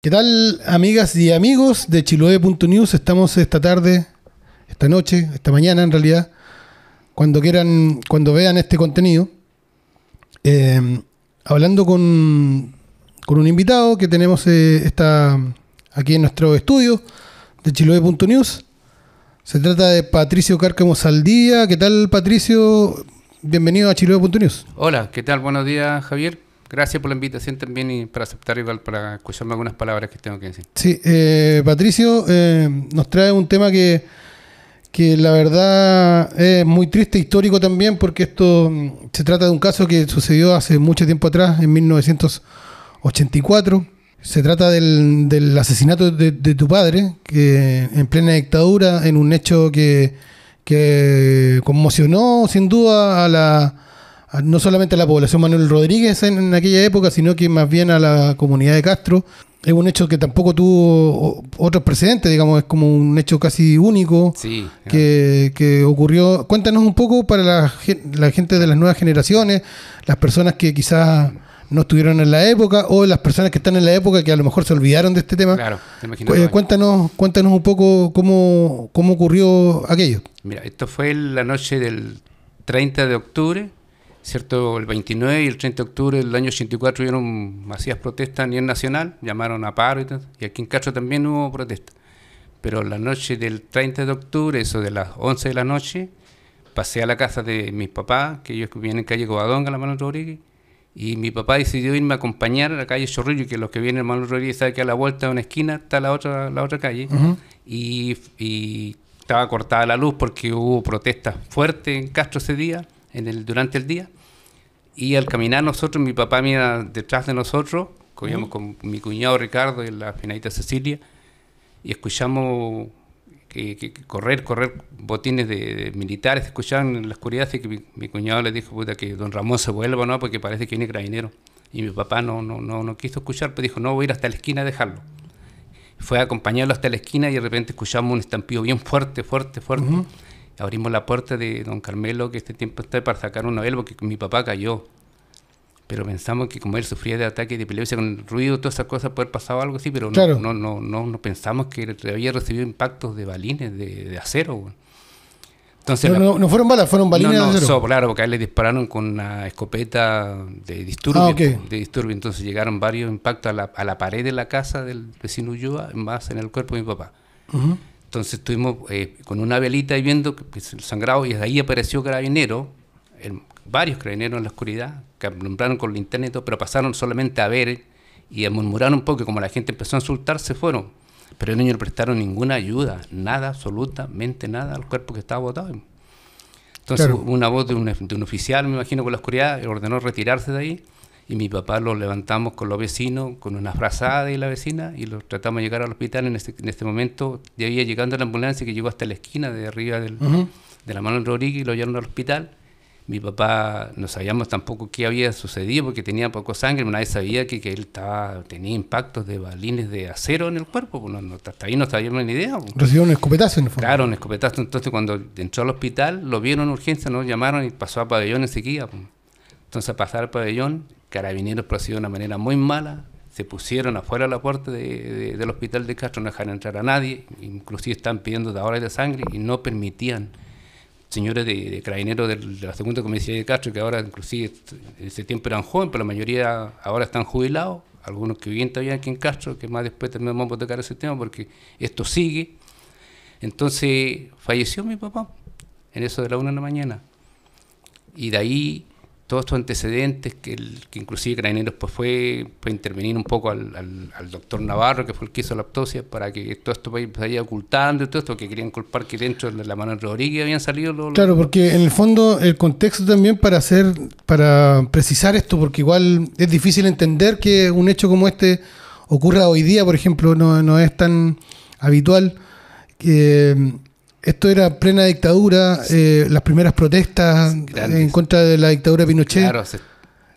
¿Qué tal, amigas y amigos de Chiloe.news? Estamos esta tarde, esta noche, esta mañana en realidad, cuando quieran, cuando vean este contenido, eh, hablando con, un invitado que tenemos eh, aquí en nuestro estudio de Chiloe.news. Se trata de Patricio Cárcamo Saldía. ¿Qué tal, Patricio? Bienvenido a Chiloe.news. Hola, ¿qué tal? Buenos días, Javier. Gracias por la invitación también y para aceptar igual, para escucharme algunas palabras que tengo que decir. Sí, eh, Patricio eh, nos trae un tema que, que la verdad es muy triste, histórico también, porque esto mm, se trata de un caso que sucedió hace mucho tiempo atrás, en 1984. Se trata del, asesinato de, de, tu padre, que en plena dictadura, en un hecho que, que conmocionó sin duda a la no solamente a la población Manuel Rodríguez en, aquella época, sino que más bien a la comunidad de Castro. Es un hecho que tampoco tuvo otros precedentes, digamos, es como un hecho casi único que, ocurrió. Cuéntanos un poco para la, gente de las nuevas generaciones, las personas que quizás no estuvieron en la época o las personas que están en la época que a lo mejor se olvidaron de este tema. Eh, cuéntanos, cuéntanos un poco cómo, cómo ocurrió aquello. Mira, esto fue la noche del 30 de octubre ¿cierto? El 29 y el 30 de octubre del año 84 hubieron masivas protestas a nivel nacional, llamaron a paro y aquí en Castro también hubo protestas. Pero la noche del 30 de octubre, eso de las 11 de la noche, pasé a la casa de mis papás, que ellos vienen en calle Covadonga, la mano Rodríguez, y mi papá decidió irme a acompañar a la calle Chorrillo, que los que vienen, hermano Rodríguez, saben que a la vuelta de una esquina está la otra, la otra calle, y, estaba cortada la luz porque hubo protestas fuertes en Castro ese día, en el, durante el día, y al caminar nosotros, mi papá mira detrás de nosotros, comíamos con mi cuñado Ricardo y la finalita Cecilia, y escuchamos que, correr, correr botines de, militares, escuchaban en la oscuridad, y que mi, cuñado le dijo, puta, que don Ramón se vuelva, ¿no? Porque parece que viene carabinero. Y mi papá no, no, no, no quiso escuchar, pero pues dijo, no, voy a ir hasta la esquina a dejarlo. Fue a acompañarlo hasta la esquina y de repente escuchamos un estampido bien fuerte, fuerte, fuerte abrimos la puerta de don Carmelo, que este tiempo está para sacar una vela, porque mi papá cayó. Pero pensamos que como él sufría de ataques de epilepsia con el ruido, todas esas cosas, puede haber pasado algo así, pero no, no, no, no, pensamos que había recibido impactos de balines, de, acero. Entonces, no, no, fueron balas, fueron balines de acero. claro, porque a él le dispararon con una escopeta de disturbio. Ah, de disturbio. Entonces llegaron varios impactos a la, pared de la casa del vecino en más en el cuerpo de mi papá. Entonces estuvimos eh, con una velita y viendo que pues, el sangrado y desde ahí apareció carabinero, varios carabineros en la oscuridad, que alumbraron con el internet, pero pasaron solamente a ver y a murmurar un poco. Y como la gente empezó a insultar, se fueron. Pero el niño no prestaron ninguna ayuda, nada, absolutamente nada al cuerpo que estaba botado. Entonces hubo una voz de un, de un, oficial, me imagino, con la oscuridad, ordenó retirarse de ahí y mi papá lo levantamos con los vecinos, con una frazada de la vecina y lo tratamos de llegar al hospital. Este, en este, momento ya había llegando la ambulancia que llegó hasta la esquina de arriba de la mano de Rodríguez y lo llevaron al hospital. Mi papá no sabíamos tampoco qué había sucedido porque tenía poco sangre, una vez sabía que, que él tenía impactos de balines de acero en el cuerpo, pues, hasta ahí no sabíamos ni idea. Pues. Recibió un escopetazo en el fondo. Claro, un escopetazo. Entonces cuando entró al hospital, lo vieron en urgencia, nos llamaron y pasó a pabellón enseguida. Pues. Entonces a pasar al pabellón, Carabineros procedieron de una manera muy mala, se pusieron afuera de la puerta del hospital de Castro, no dejaron entrar a nadie, inclusive están pidiendo de de sangre y no permitían señores de, carabineros de la segunda comisaría de Castro, que ahora inclusive en ese tiempo eran jóvenes, pero la mayoría ahora están jubilados, algunos que vivían todavía aquí en Castro, que más después también vamos a tocar ese tema porque esto sigue. Entonces falleció mi papá en eso de la una de la mañana. Y de ahí todos estos antecedentes, que, inclusive Carabineros pues fue, a intervenir un poco al, doctor Navarro, que fue el que hizo la autopsia, para que todo esto vaya ocultando y todo esto, que querían culpar que dentro de la mano de Rodríguez habían salido Claro, porque en el fondo el contexto también para hacer, para precisar esto, porque igual es difícil entender que un hecho como este ocurra hoy día, por ejemplo, no, no es tan habitual. que esto era plena dictadura, eh, las primeras protestas en contra de la dictadura de Pinochet. Claro,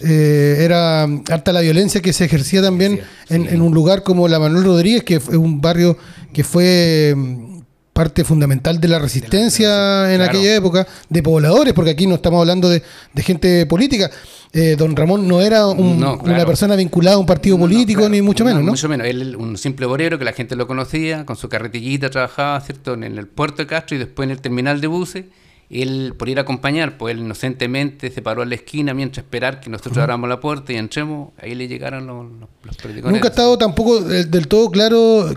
eh, era harta la violencia que se ejercía también en, en, un lugar como la Manuel Rodríguez, que es un barrio que fue mm, parte fundamental de la resistencia en aquella época, de pobladores, porque aquí no estamos hablando de, gente política. Eh, don Ramón no era una persona vinculada a un partido político, ni mucho menos, no, Mucho menos. Él, un simple obrero que la gente lo conocía, con su carretillita trabajaba, ¿cierto?, en el puerto de Castro y después en el terminal de buses. Él, por ir a acompañar, pues él inocentemente se paró a la esquina mientras esperar que nosotros abramos la puerta y entremos. Ahí le llegaron los, los, Nunca ha estado tampoco del todo claro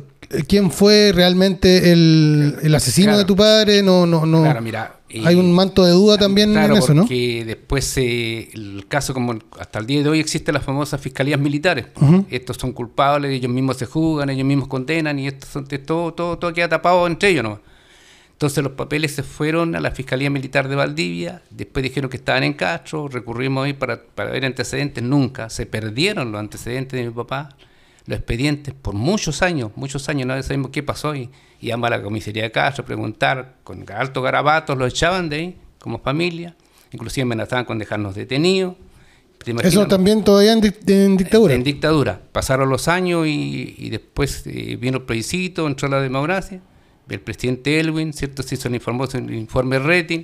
quién fue realmente el, asesino de tu padre, no, no, no. Claro, mira. Hay un manto de duda también en eso, ¿no? Porque después eh, el caso, como hasta el día de hoy, existen las famosas fiscalías militares. Estos son culpables, ellos mismos se juzgan, ellos mismos condenan y esto, todo, todo, todo queda tapado entre ellos ¿no? Entonces los papeles se fueron a la Fiscalía Militar de Valdivia, después dijeron que estaban en Castro, recurrimos ahí para, para ver antecedentes, nunca, se perdieron los antecedentes de mi papá, los expedientes por muchos años, muchos años, no sabemos qué pasó, y íbamos a la comisaría de Castro a preguntar, con alto garabatos los echaban de ahí, como familia, inclusive amenazaban con dejarnos detenidos. Eso también todavía en, eh, dictadura. En dictadura. Pasaron los años y, después eh, vino el plebiscito, entró la democracia, el presidente Elwin, ¿cierto? Se hizo el, informe, el informe rating,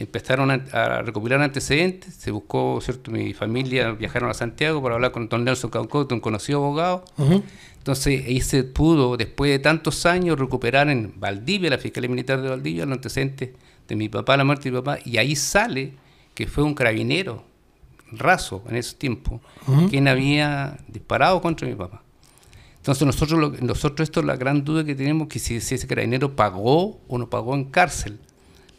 empezaron a, recuperar recopilar antecedentes, se buscó, ¿cierto? Mi familia viajaron a Santiago para hablar con don Nelson Caucote, un conocido abogado. Entonces ahí se pudo, después de tantos años, recuperar en Valdivia, la Fiscalía Militar de Valdivia, los antecedentes de mi papá, la muerte de mi papá, y ahí sale que fue un carabinero raso en ese tiempo, quien había disparado contra mi papá. Entonces nosotros, nosotros esto es la gran duda que tenemos, que si ese carabinero pagó o no pagó en cárcel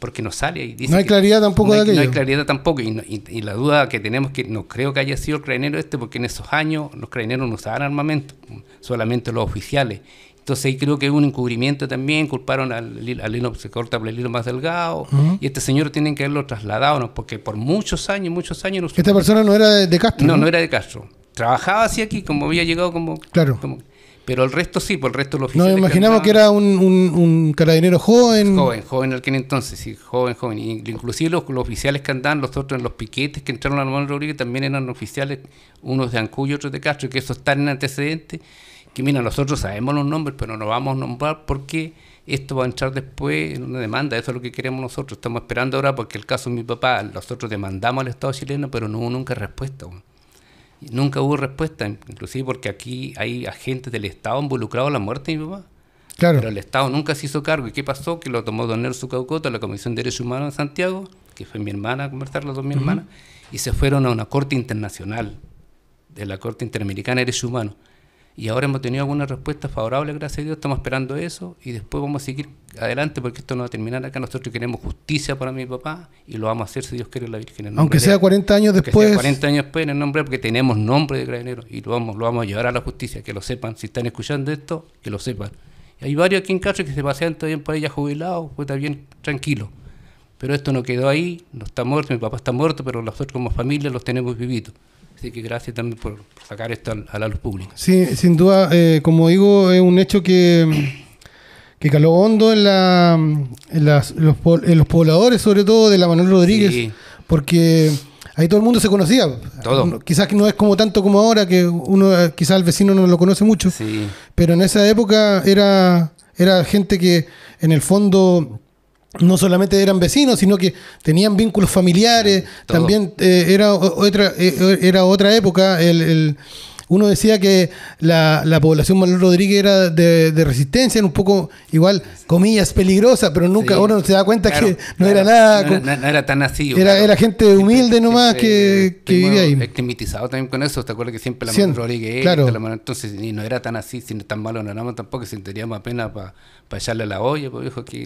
porque no sale. Y dice no hay claridad tampoco de aquello. No hay claridad tampoco. Y, la duda que tenemos que no creo que haya sido el cranero este, porque en esos años los craneros no usaban armamento, solamente los oficiales. Entonces ahí creo que hubo un encubrimiento también, culparon al, al hilo, se corta por el hilo más delgado, y este señor tienen que haberlo trasladado, porque por muchos años, muchos años... Esta persona no era de, Castro. No, no, era de Castro. Trabajaba así aquí, como había llegado como... Claro. Como, pero el resto sí, por pues, el resto de los ¿No imaginamos que era un, un, un, carabinero joven. Joven, joven aquel entonces, sí, joven, joven. Inclusive los, oficiales que andaban, los otros en los piquetes que entraron a la Manuel Rodríguez también eran oficiales, unos de Ancuyo, otros de Castro, que eso está en antecedentes. Que mira, nosotros sabemos los nombres, pero no vamos a nombrar porque esto va a entrar después en una demanda. Eso es lo que queremos nosotros. Estamos esperando ahora porque el caso de mi papá, nosotros demandamos al Estado chileno, pero no hubo nunca respuesta. Nunca hubo respuesta, inclusive porque aquí hay agentes del Estado involucrados en la muerte de mi papá. Claro. Pero el Estado nunca se hizo cargo. ¿Y qué pasó? Que lo tomó Don Nelson la Comisión de Derechos Humanos de Santiago, que fue mi hermana a conversar las dos mi hermanas, y se fueron a una corte internacional, de la Corte Interamericana de Derechos Humanos y ahora hemos tenido algunas respuestas favorables, gracias a Dios, estamos esperando eso y después vamos a seguir adelante porque esto no va a terminar acá. Nosotros queremos justicia para mi papá y lo vamos a hacer si Dios quiere la Virgen. Aunque sea 40 años después. Sea 40 años después en el nombre porque tenemos nombre de carabinero y lo vamos, lo vamos a llevar a la justicia, que lo sepan. Si están escuchando esto, que lo sepan. hay varios aquí en Castro que se pasean todavía por allá jubilados, pues también tranquilo Pero esto no quedó ahí, no está muerto, mi papá está muerto, pero nosotros como familia los tenemos vivitos. Así que gracias también por, sacar esto a, la luz pública. Sí, sin duda, eh, como digo, es un hecho que, que caló hondo en, la, en, los, pobladores, sobre todo de la Manuel Rodríguez, porque ahí todo el mundo se conocía. Todo. Quizás no es como tanto como ahora, que uno quizás el vecino no lo conoce mucho, pero en esa época era, era gente que en el fondo no solamente eran vecinos, sino que tenían vínculos familiares. También eh, era, otra, eh, eh, era otra época. El, uno decía que la, la población Manuel Rodríguez era de, resistencia, un poco igual, comillas, peligrosa, pero nunca ahora uno se da cuenta que no era nada. No era, tan así. Era, era gente humilde nomás que, que vivía ahí. Estimitizado también con eso, ¿te acuerdas que siempre la Manuel Rodríguez entonces, y no era tan así, sino tan malo, no más tampoco, sentiríamos pena para para echarle la olla, pues dijo que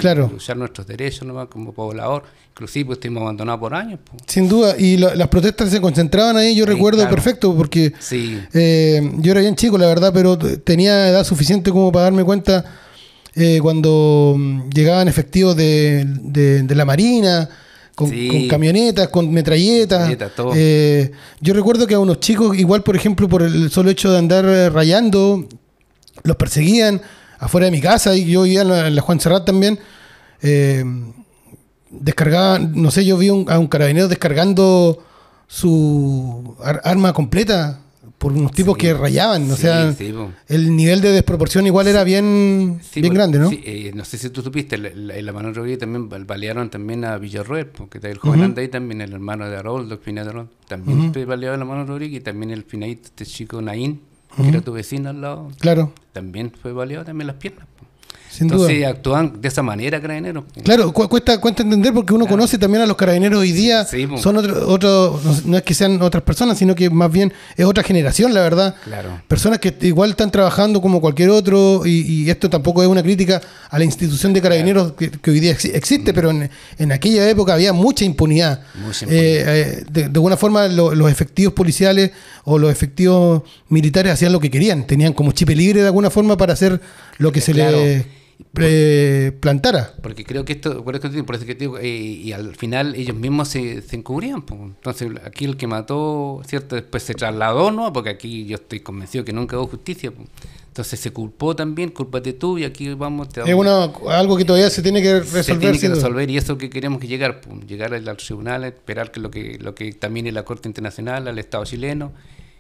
nuestros derechos como poblador, inclusive pues, estuvimos abandonados por años. Pues. Sin duda, y las protestas se concentraban ahí, yo recuerdo perfecto, porque eh, yo era bien chico, la verdad, pero tenía edad suficiente como para darme cuenta eh, cuando mm, llegaban efectivos de, la Marina, con, camionetas, con metralletas. Eh, yo recuerdo que a unos chicos, igual por ejemplo, por el solo hecho de andar rayando, los perseguían afuera de mi casa y yo vivía en la, Juan Serrat también. Eh, descargaban, no sé, yo vi a un carabinero descargando su arma completa por unos tipos que rayaban, o sea, el nivel de desproporción igual era bien, grande, ¿no? Eh, no sé si tú supiste, en la mano Rodríguez también balearon también a Villarroel, porque el joven anda ahí también, el hermano de Haroldo, el de también baleaba la mano Rodríguez y también el finalista, este chico Naín, Mira tu vecino al lado. Claro. También fue baleado también las piernas. Entonces actúan de esa manera carabineros. Claro, cuesta, entender porque uno conoce también a los carabineros hoy día. son otros, no es que sean otras personas, sino que más bien es otra generación, la verdad. Personas que igual están trabajando como cualquier otro y, esto tampoco es una crítica a la institución de carabineros que, hoy día existe, mm. pero en, aquella época había mucha impunidad. Eh, eh, de, alguna forma los efectivos policiales o los efectivos militares hacían lo que querían, tenían como chip libre de alguna forma para hacer lo que eh, se les... le plantara. Porque creo que esto, por eso que digo, eh, y al final ellos mismos se, encubrían. Entonces, aquí el que mató, ¿cierto? Después se trasladó, ¿no? Porque aquí yo estoy convencido que nunca hubo justicia. Entonces se culpó también, culpate tú y aquí vamos. Es algo que todavía se tiene que pues. resolver. y eso que queremos que llegar, llegar al tribunal, esperar que lo que, lo que también es la Corte Internacional, al Estado chileno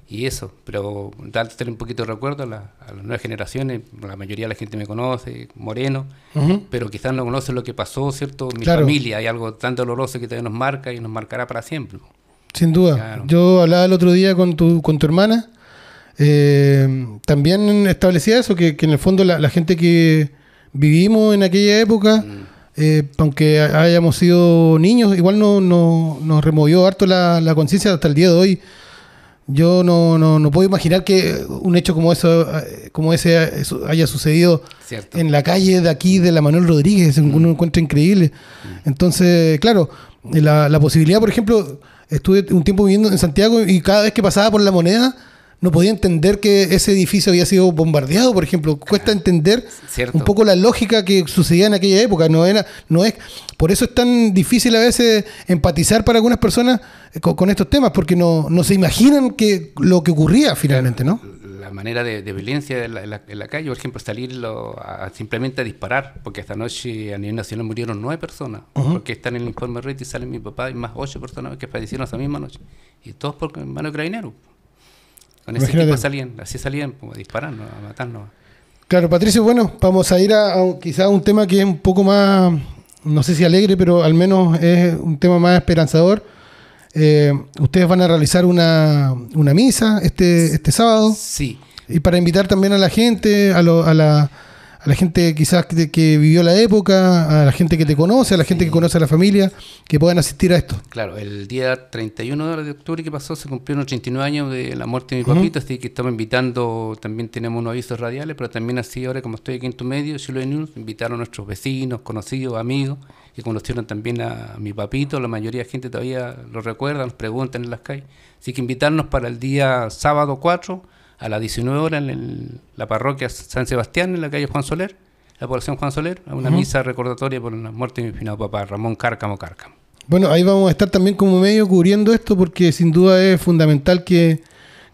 y eso, pero darte un poquito de recuerdo a, las nuevas generaciones, la mayoría de la gente me conoce, moreno, pero quizás no conoce lo que pasó, ¿cierto? Mi familia, hay algo tan doloroso que todavía nos marca y nos marcará para siempre. Sin duda. Yo hablaba el otro día con tu, con tu hermana, eh, también establecía eso, que, en el fondo la, gente que vivimos en aquella época... Mm. Eh, aunque hayamos sido niños, igual no, nos removió harto la, la conciencia hasta el día de hoy. Yo no, no, no, puedo imaginar que un hecho como eso eh, como ese haya sucedido en la calle de aquí de la Manuel Rodríguez, es un mm. encuentro increíble. Mm. Entonces, claro, eh, la, la, posibilidad, por ejemplo, estuve un tiempo viviendo en Santiago y cada vez que pasaba por la moneda no podía entender que ese edificio había sido bombardeado, por ejemplo. Cuesta ah, entender un poco la lógica que sucedía en aquella época. No era, no es, por eso es tan difícil a veces empatizar para algunas personas eh, con, estos temas, porque no, no, se imaginan que lo que ocurría finalmente, ¿no? La, manera de, violencia en la, calle, por ejemplo, salir simplemente a disparar, porque esta noche a nivel nacional murieron nueve personas, porque están en el informe red y salen mi papá y más ocho personas que fallecieron esa misma noche, y todos por mano de con salían, así salían, como a a Claro, Patricio, bueno, vamos a ir a, a quizá un tema que es un poco más, no sé si alegre, pero al menos es un tema más esperanzador. Eh, ustedes van a realizar una, misa este, este sábado. Sí. Y para invitar también a la gente, a, a la a la gente quizás que, vivió la época, a la gente que te conoce, a la gente que conoce a la familia, que puedan asistir a esto. Claro, el día 31 de octubre que pasó se cumplieron 89 años de la muerte de mi papito, así que estamos invitando, también tenemos unos avisos radiales, pero también así ahora como estoy aquí en tu medio, Chile News, invitaron a nuestros vecinos, conocidos, amigos, que conocieron también a, mi papito, la mayoría de gente todavía lo recuerda, nos preguntan en las calles, así que invitarnos para el día sábado 4 a las 19 horas en la parroquia San Sebastián, en la calle Juan Soler, la población Juan Soler, a una misa recordatoria por la muerte de mi finado papá, Ramón Cárcamo Cárcamo. Bueno, ahí vamos a estar también como medio cubriendo esto porque sin duda es fundamental que,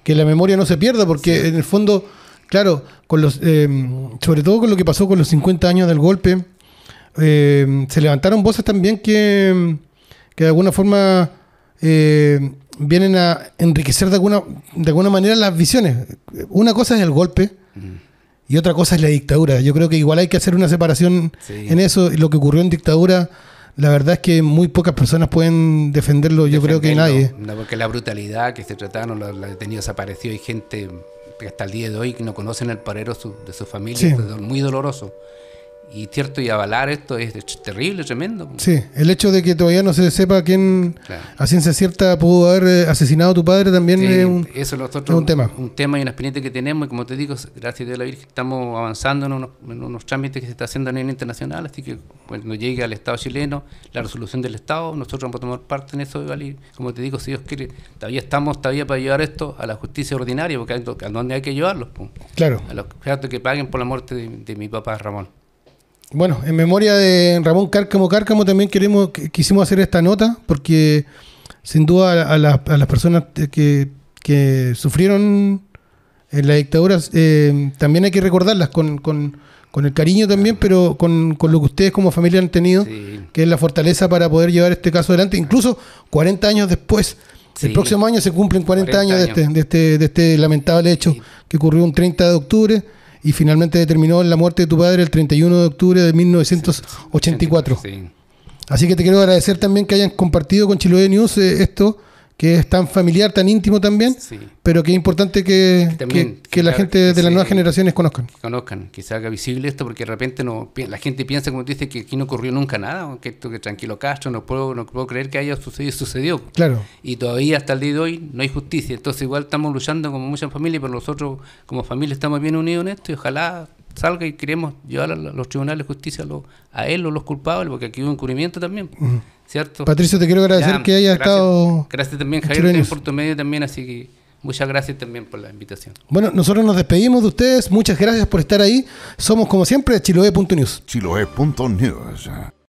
la memoria no se pierda, porque en el fondo, claro, con los, eh, sobre todo con lo que pasó con los 50 años del golpe, eh, se levantaron voces también que, que de alguna forma eh, vienen a enriquecer de alguna, de alguna manera las visiones. Una cosa es el golpe y otra cosa es la dictadura. Yo creo que igual hay que hacer una separación en eso. Lo que ocurrió en dictadura, la verdad es que muy pocas personas pueden defenderlo. Yo creo que nadie. porque la brutalidad que se trataron, los la detenidos desapareció hay gente que hasta el día de hoy no conocen el parero de su familia. Es muy doloroso. Y cierto, y avalar esto es, terrible, tremendo. Sí, el hecho de que todavía no se sepa quién a ciencia cierta pudo haber eh, asesinado a tu padre también es, un, eso es un tema. Un tema y una experiencia que tenemos, y como te digo, gracias a Dios la Virgen, estamos avanzando en unos, trámites que se está haciendo a nivel internacional, así que cuando llegue al Estado chileno la resolución del Estado, nosotros vamos a tomar parte en eso, y como te digo, si Dios quiere, todavía estamos todavía para llevar esto a la justicia ordinaria, porque a donde hay que llevarlo. pues, claro. a los que paguen por la muerte de mi papá Ramón. Bueno, en memoria de Ramón Cárcamo Cárcamo también queremos, quisimos hacer esta nota porque sin duda a, las personas que, sufrieron en la dictadura eh, también hay que recordarlas con, el cariño también, pero con, lo que ustedes como familia han tenido, que es la fortaleza para poder llevar este caso adelante, incluso 40 años después. El próximo año se cumplen 40, este, años, De, este, de, este, lamentable hecho que ocurrió un 30 de octubre y finalmente determinó la muerte de tu padre el 31 de octubre de 1984. Así que te quiero agradecer también que hayan compartido con Chiloé News eh, esto que es tan familiar, tan íntimo también, pero que es importante que, la gente de las nuevas generaciones conozcan. conozcan, que se haga visible esto, porque de repente no, la gente piensa, como tú dice, que aquí no ocurrió nunca nada, que esto que tranquilo Castro, no puedo, no puedo creer que haya sucedido, sucedió. Claro. Y todavía hasta el día de hoy no hay justicia, entonces igual estamos luchando como muchas familias, pero nosotros como familia estamos bien unidos en esto y ojalá salga y queremos llevar a los tribunales de justicia a, a él o los culpables, porque aquí hubo encubrimiento también, ¿cierto? Patricio, te quiero agradecer que haya estado... Gracias también, Javier, en Puerto Medio también, así que... Muchas gracias también por la invitación. Bueno, nosotros nos despedimos de ustedes. Muchas gracias por estar ahí. Somos como siempre chiloe.news. Chiloe.news.